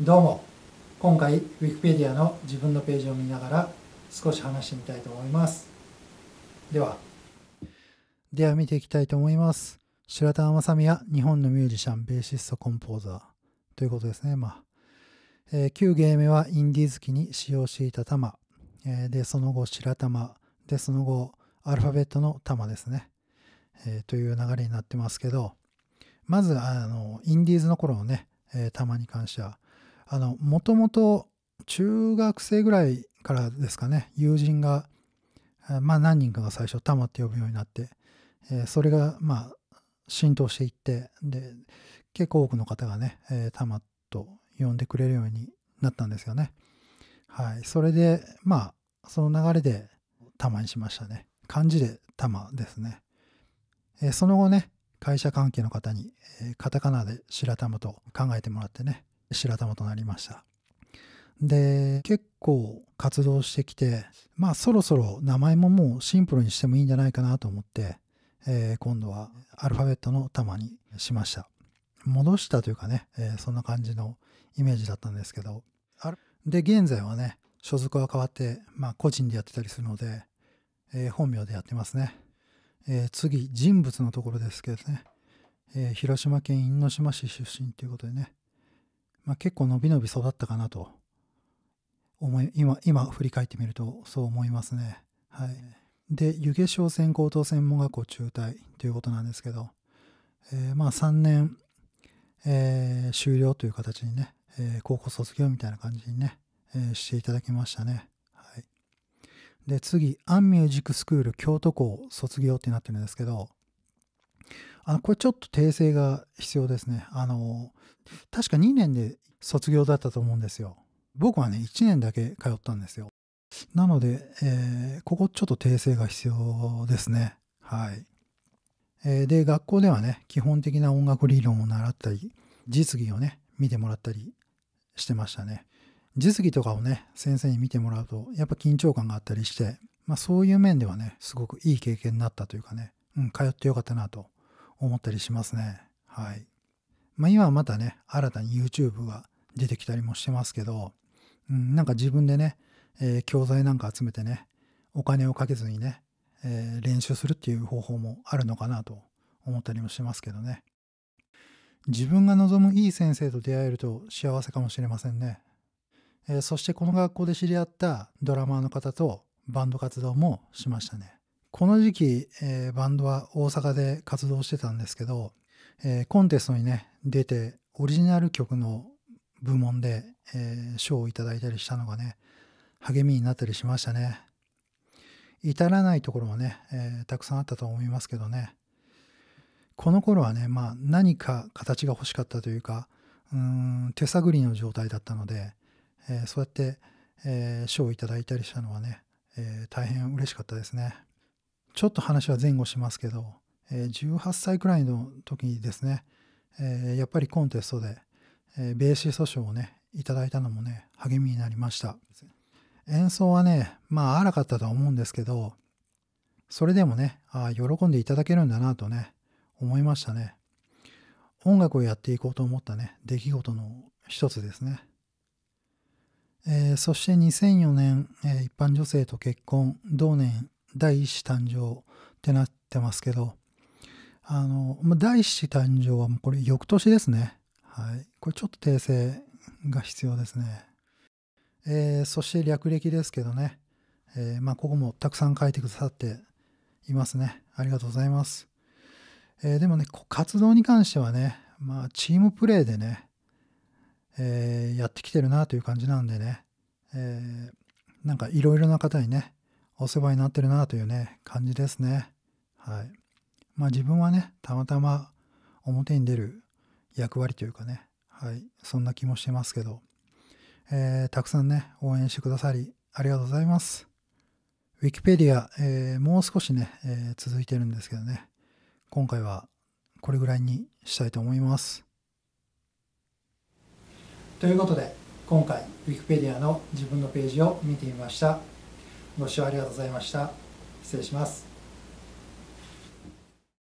どうも今回 Wikipedia の自分のページを見ながら少し話してみたいと思いますではでは見ていきたいと思います白玉正美は日本のミュージシャンベーシストコンポーザーということですねまあ、えー、旧ー名はインディーズ機に使用していた玉、えー、でその後白玉でその後アルファベットの玉ですね、えー、という流れになってますけどまずあのインディーズの頃のね、えー、玉に関してはあの、もともと中学生ぐらいからですかね、友人が、まあ何人かが最初、タマって呼ぶようになって、えー、それが、まあ、浸透していって、で、結構多くの方がね、えー、タマと呼んでくれるようになったんですよね。はい。それで、まあ、その流れで、タマにしましたね。漢字でタマですね。えー、その後ね、会社関係の方に、えー、カタカナで白玉と考えてもらってね、白玉となりました。で、結構活動してきて、まあそろそろ名前ももうシンプルにしてもいいんじゃないかなと思って、えー、今度はアルファベットの玉にしました。戻したというかね、えー、そんな感じのイメージだったんですけど、で、現在はね、所属は変わって、まあ個人でやってたりするので、えー、本名でやってますね。え次、人物のところですけどね、え広島県因島市出身ということでね、まあ、結構伸び伸び育ったかなと思い今今振り返ってみるとそう思いますね。はい、で湯気商専高等専門学校中退ということなんですけど、えー、まあ3年、えー、終了という形にね、えー、高校卒業みたいな感じにね、えしていただきましたね。はい、で次アンミュージックスクール京都校卒業ってなってるんですけどあのこれちょっと訂正が必要ですね。あの、確か2年で卒業だったと思うんですよ。僕はね、1年だけ通ったんですよ。なので、えー、ここちょっと訂正が必要ですね。はい。えー、で、学校ではね、基本的な音楽理論を習ったり、実技をね、見てもらったりしてましたね。実技とかをね、先生に見てもらうと、やっぱ緊張感があったりして、まあそういう面ではね、すごくいい経験になったというかね、うん、通ってよかったなと思ったりしますね。はい。まあ今はまたね、新たに YouTube が出てきたりもしてますけど、うん、なんか自分でね、えー、教材なんか集めてね、お金をかけずにね、えー、練習するっていう方法もあるのかなと思ったりもしますけどね。自分が望むいい先生と出会えると幸せかもしれませんね。えー、そしてこの学校で知り合ったドラマーの方とバンド活動もしましたね。この時期、えー、バンドは大阪で活動してたんですけど、えー、コンテストにね、出て、オリジナル曲の部門で、えー、賞をいただいたりしたのがね、励みになったりしましたね。至らないところもね、えー、たくさんあったと思いますけどね。この頃はね、まあ何か形が欲しかったというか、うん手探りの状態だったので、えー、そうやって、えー、賞をいただいたりしたのはね、えー、大変嬉しかったですね。ちょっと話は前後しますけど、え18歳くらいの時にですね、えやっぱりコンテストで、えベーシー訴訟をねいただいたのもね励みになりました演奏はねまあ荒かったとは思うんですけどそれでもねあ喜んでいただけるんだなとね思いましたね音楽をやっていこうと思ったね出来事の一つですね、えー、そして2004年、えー、一般女性と結婚同年第一子誕生ってなってますけど、あの、まあ、第一子誕生はもうこれ翌年ですね。はい。これちょっと訂正が必要ですね。えー、そして略歴ですけどね。えー、まあ、ここもたくさん書いてくださっていますね。ありがとうございます。えー、でもね、活動に関してはね、まあ、チームプレーでね、えー、やってきてるなという感じなんでね、えー、なんかいろいろな方にね、お世話になってるなというね、感じですね。はい。まあ自分はね、たまたま表に出る役割というかね、はい、そんな気もしてますけど、えー、たくさんね、応援してくださり、ありがとうございます。Wikipedia、えー、もう少しね、えー、続いてるんですけどね、今回はこれぐらいにしたいと思います。ということで、今回、ウィキペディアの自分のページを見てみました。ご視聴ありがとうございました。失礼します。